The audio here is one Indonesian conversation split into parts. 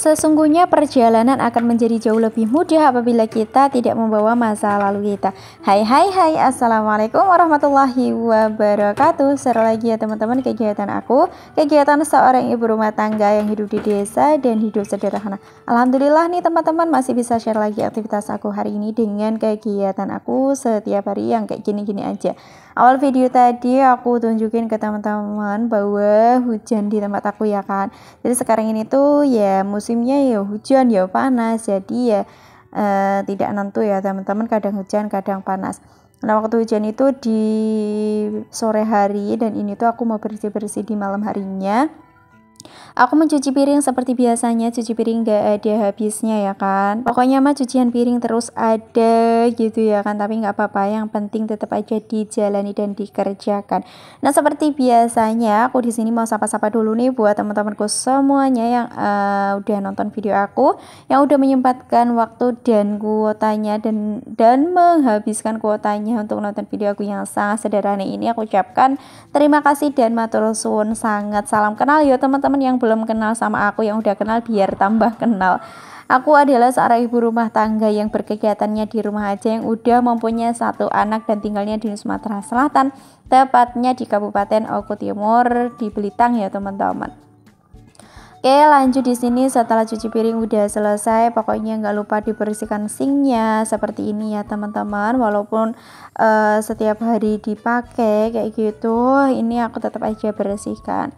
Sesungguhnya perjalanan akan menjadi jauh lebih mudah apabila kita tidak membawa masa lalu kita. Hai hai hai, assalamualaikum warahmatullahi wabarakatuh. Share lagi ya teman-teman kegiatan aku, kegiatan seorang ibu rumah tangga yang hidup di desa dan hidup sederhana. Alhamdulillah nih teman-teman masih bisa share lagi aktivitas aku hari ini dengan kegiatan aku setiap hari yang kayak gini-gini aja awal video tadi aku tunjukin ke teman-teman bahwa hujan di tempat aku ya kan jadi sekarang ini tuh ya musimnya ya hujan ya panas jadi ya eh, tidak nentu ya teman-teman kadang hujan kadang panas Nah waktu hujan itu di sore hari dan ini tuh aku mau bersih-bersih di malam harinya Aku mencuci piring seperti biasanya, cuci piring gak ada habisnya ya kan. Pokoknya mah cucian piring terus ada gitu ya kan, tapi gak apa-apa. Yang penting tetap aja dijalani dan dikerjakan. Nah seperti biasanya aku di sini mau sapa-sapa dulu nih buat teman-temanku semuanya yang uh, udah nonton video aku, yang udah menyempatkan waktu dan kuotanya dan dan menghabiskan kuotanya untuk nonton video aku yang sangat sederhana ini. Aku ucapkan terima kasih dan matur suwun sangat salam kenal ya teman-teman teman-teman yang belum kenal sama aku yang udah kenal biar tambah kenal. Aku adalah seorang ibu rumah tangga yang berkegiatannya di rumah aja yang udah mempunyai satu anak dan tinggalnya di Sumatera Selatan, tepatnya di Kabupaten Oku Timur di Belitang ya teman-teman. Oke lanjut di sini setelah cuci piring udah selesai pokoknya nggak lupa dibersihkan sinknya seperti ini ya teman-teman walaupun uh, setiap hari dipakai kayak gitu ini aku tetap aja bersihkan.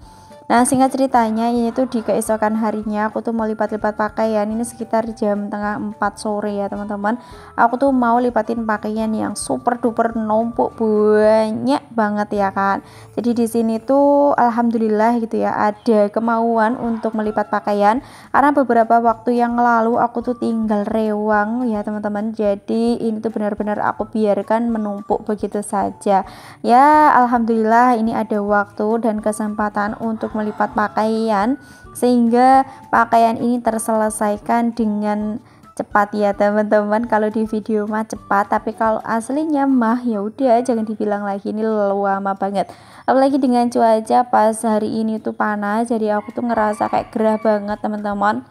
Nah singkat ceritanya ini tuh di keesokan harinya aku tuh mau lipat-lipat pakaian ini sekitar jam tengah 4 sore ya teman-teman aku tuh mau lipatin pakaian yang super duper numpuk banyak banget ya kan jadi di sini tuh alhamdulillah gitu ya ada kemauan untuk melipat pakaian karena beberapa waktu yang lalu aku tuh tinggal rewang ya teman-teman jadi ini tuh benar-benar aku biarkan menumpuk begitu saja ya alhamdulillah ini ada waktu dan kesempatan untuk melipat pakaian sehingga pakaian ini terselesaikan dengan cepat ya teman-teman kalau di video mah cepat tapi kalau aslinya mah ya udah jangan dibilang lagi ini lama banget apalagi dengan cuaca pas hari ini tuh panas jadi aku tuh ngerasa kayak gerah banget teman-teman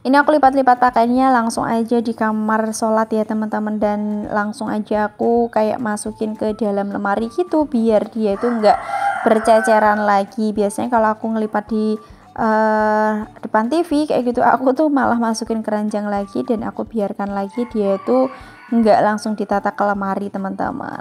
ini aku lipat-lipat pakainya langsung aja di kamar sholat ya teman-teman dan langsung aja aku kayak masukin ke dalam lemari gitu biar dia itu enggak berceceran lagi biasanya kalau aku ngelipat di uh, depan TV kayak gitu aku tuh malah masukin keranjang lagi dan aku biarkan lagi dia itu nggak langsung ditata ke lemari teman-teman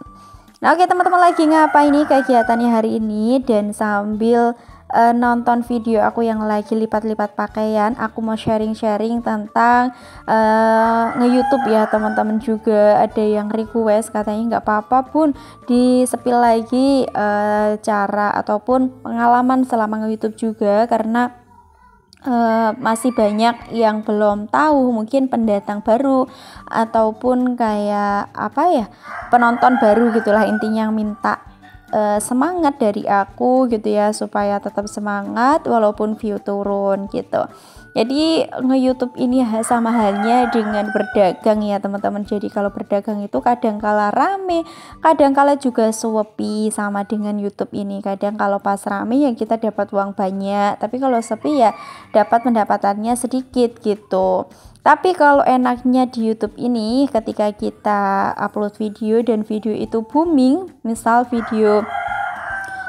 nah oke teman-teman lagi ngapain nih kegiatannya hari ini dan sambil uh, nonton video aku yang lagi lipat-lipat pakaian aku mau sharing-sharing tentang uh, nge-youtube ya teman-teman juga ada yang request katanya nggak apa-apa pun di sepil lagi uh, cara ataupun pengalaman selama nge-youtube juga karena Uh, masih banyak yang belum tahu mungkin pendatang baru ataupun kayak apa ya penonton baru gitulah intinya yang minta uh, semangat dari aku gitu ya supaya tetap semangat walaupun view turun gitu. Jadi nge-YouTube ini sama halnya dengan berdagang ya teman-teman. Jadi kalau berdagang itu kadang kala rame, kadang kala juga sepi sama dengan YouTube ini. Kadang kalau pas rame ya kita dapat uang banyak, tapi kalau sepi ya dapat pendapatannya sedikit gitu. Tapi kalau enaknya di YouTube ini ketika kita upload video dan video itu booming, misal video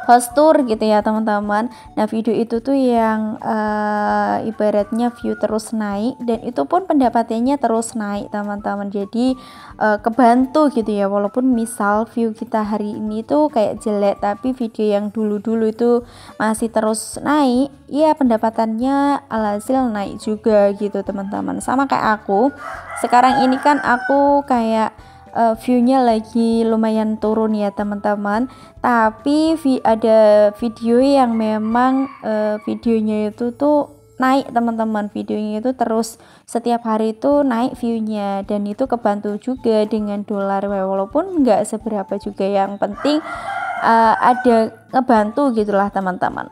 host tour gitu ya teman-teman nah video itu tuh yang uh, ibaratnya view terus naik dan itu pun pendapatannya terus naik teman-teman jadi uh, kebantu gitu ya walaupun misal view kita hari ini tuh kayak jelek tapi video yang dulu-dulu itu masih terus naik ya pendapatannya alhasil naik juga gitu teman-teman sama kayak aku sekarang ini kan aku kayak uh, view-nya lagi lumayan turun ya teman-teman tapi vi ada video yang memang uh, videonya itu tuh naik teman-teman videonya itu terus setiap hari itu naik viewnya dan itu kebantu juga dengan dolar walaupun nggak seberapa juga yang penting uh, ada ngebantu gitulah teman-teman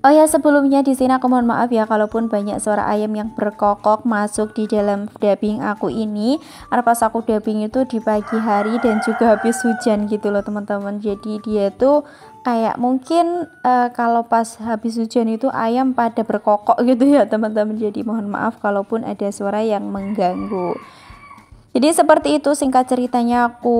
Oh ya sebelumnya di sini aku mohon maaf ya kalaupun banyak suara ayam yang berkokok masuk di dalam dubbing aku ini karena pas aku dubbing itu di pagi hari dan juga habis hujan gitu loh teman-teman jadi dia tuh kayak mungkin uh, kalau pas habis hujan itu ayam pada berkokok gitu ya teman-teman jadi mohon maaf kalaupun ada suara yang mengganggu jadi seperti itu singkat ceritanya aku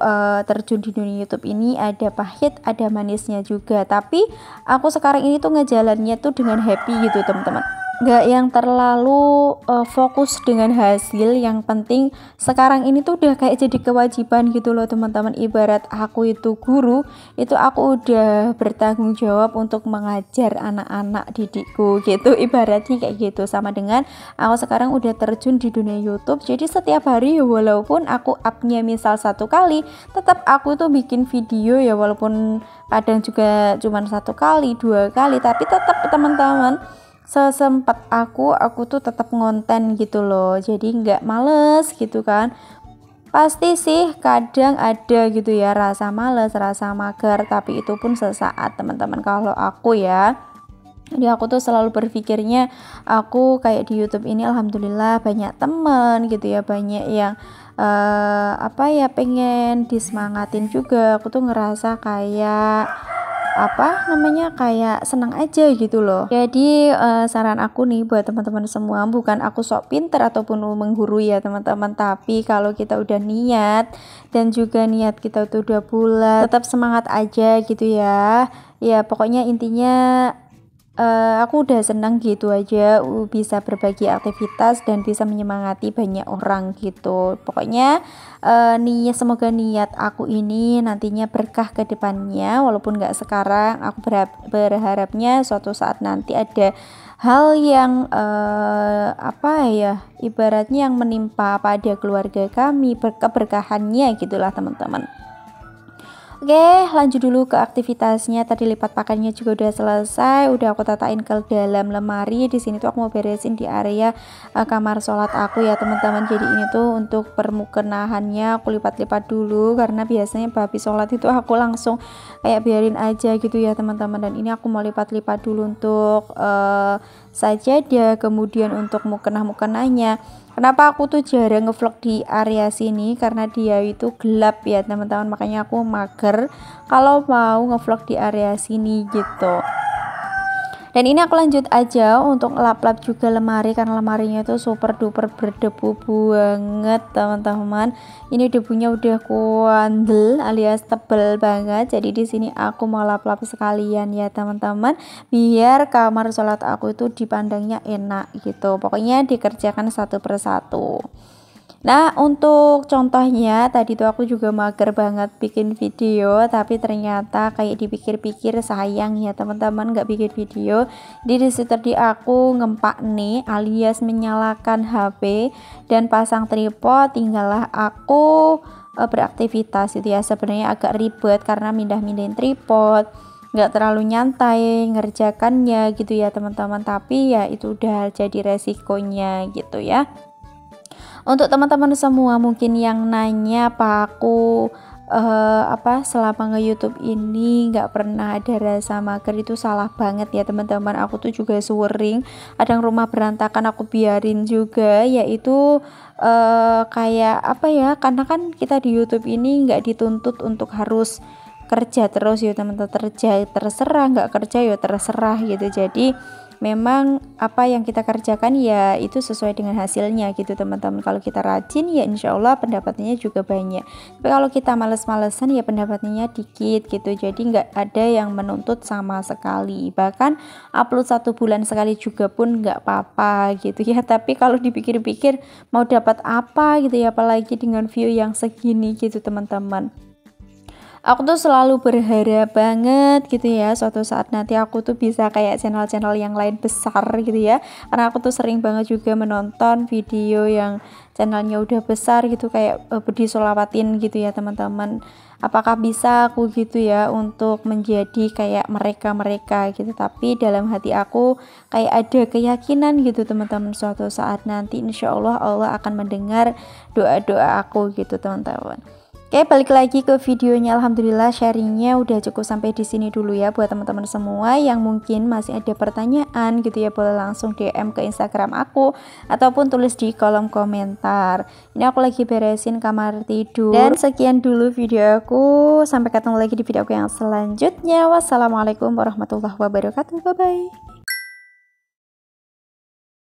uh, terjun di dunia YouTube ini ada pahit, ada manisnya juga. Tapi aku sekarang ini tuh ngejalannya tuh dengan happy gitu, teman-teman nggak yang terlalu uh, fokus dengan hasil yang penting sekarang ini tuh udah kayak jadi kewajiban gitu loh teman-teman ibarat aku itu guru itu aku udah bertanggung jawab untuk mengajar anak-anak didikku gitu ibaratnya kayak gitu sama dengan aku sekarang udah terjun di dunia YouTube jadi setiap hari ya walaupun aku upnya misal satu kali tetap aku tuh bikin video ya walaupun kadang juga cuma satu kali dua kali tapi tetap teman-teman sesempat aku aku tuh tetap ngonten gitu loh jadi nggak males gitu kan pasti sih kadang ada gitu ya rasa males rasa mager tapi itu pun sesaat teman-teman kalau aku ya jadi aku tuh selalu berpikirnya aku kayak di YouTube ini alhamdulillah banyak temen gitu ya banyak yang uh, apa ya pengen disemangatin juga aku tuh ngerasa kayak apa namanya kayak senang aja gitu loh jadi uh, saran aku nih buat teman-teman semua bukan aku sok pinter ataupun menggurui ya teman-teman tapi kalau kita udah niat dan juga niat kita tuh udah bulat tetap semangat aja gitu ya ya pokoknya intinya Uh, aku udah senang gitu aja bisa berbagi aktivitas dan bisa menyemangati banyak orang gitu pokoknya uh, niat semoga niat aku ini nantinya berkah ke depannya walaupun nggak sekarang aku berharap, berharapnya suatu saat nanti ada hal yang uh, apa ya ibaratnya yang menimpa pada keluarga kami berkeberkahannya gitulah teman-teman Oke, lanjut dulu ke aktivitasnya. Tadi lipat pakannya juga udah selesai, udah aku tatain ke dalam lemari. Di sini tuh aku mau beresin di area uh, kamar sholat aku ya teman-teman. Jadi ini tuh untuk permukernahannya aku lipat-lipat dulu karena biasanya babi sholat itu aku langsung kayak biarin aja gitu ya teman-teman. Dan ini aku mau lipat-lipat dulu untuk uh, saja dia kemudian untuk mukena-mukenanya kenapa aku tuh jarang ngevlog di area sini karena dia itu gelap ya teman-teman makanya aku mager kalau mau ngevlog di area sini gitu dan ini aku lanjut aja untuk lap-lap juga lemari karena lemarinya itu super duper berdebu banget teman-teman ini debunya udah kuandel alias tebel banget jadi di sini aku mau lap-lap sekalian ya teman-teman biar kamar sholat aku itu dipandangnya enak gitu pokoknya dikerjakan satu persatu Nah untuk contohnya tadi tuh aku juga mager banget bikin video tapi ternyata kayak dipikir-pikir sayang ya teman-teman nggak bikin video. Jadi situ tadi aku ngempak nih alias menyalakan HP dan pasang tripod tinggallah aku e, beraktivitas itu ya sebenarnya agak ribet karena mindah-mindahin tripod nggak terlalu nyantai ngerjakannya gitu ya teman-teman tapi ya itu udah jadi resikonya gitu ya untuk teman-teman semua mungkin yang nanya Pak aku uh, apa selama nge YouTube ini nggak pernah ada rasa mager itu salah banget ya teman-teman aku tuh juga sewering kadang rumah berantakan aku biarin juga yaitu uh, kayak apa ya karena kan kita di YouTube ini nggak dituntut untuk harus kerja terus ya teman-teman kerja terserah nggak kerja ya terserah gitu jadi memang apa yang kita kerjakan ya itu sesuai dengan hasilnya gitu teman-teman kalau kita rajin ya insya Allah pendapatannya juga banyak tapi kalau kita males-malesan ya pendapatannya dikit gitu jadi nggak ada yang menuntut sama sekali bahkan upload satu bulan sekali juga pun nggak apa-apa gitu ya tapi kalau dipikir-pikir mau dapat apa gitu ya apalagi dengan view yang segini gitu teman-teman aku tuh selalu berharap banget gitu ya suatu saat nanti aku tuh bisa kayak channel-channel yang lain besar gitu ya karena aku tuh sering banget juga menonton video yang channelnya udah besar gitu kayak uh, eh, Bedi Solawatin gitu ya teman-teman apakah bisa aku gitu ya untuk menjadi kayak mereka-mereka gitu tapi dalam hati aku kayak ada keyakinan gitu teman-teman suatu saat nanti insya Allah Allah akan mendengar doa-doa aku gitu teman-teman Oke, ya, balik lagi ke videonya. Alhamdulillah sharingnya udah cukup sampai di sini dulu ya buat teman-teman semua yang mungkin masih ada pertanyaan gitu ya boleh langsung DM ke Instagram aku ataupun tulis di kolom komentar. Ini aku lagi beresin kamar tidur. Dan sekian dulu video aku. Sampai ketemu lagi di video aku yang selanjutnya. Wassalamualaikum warahmatullahi wabarakatuh. Bye bye.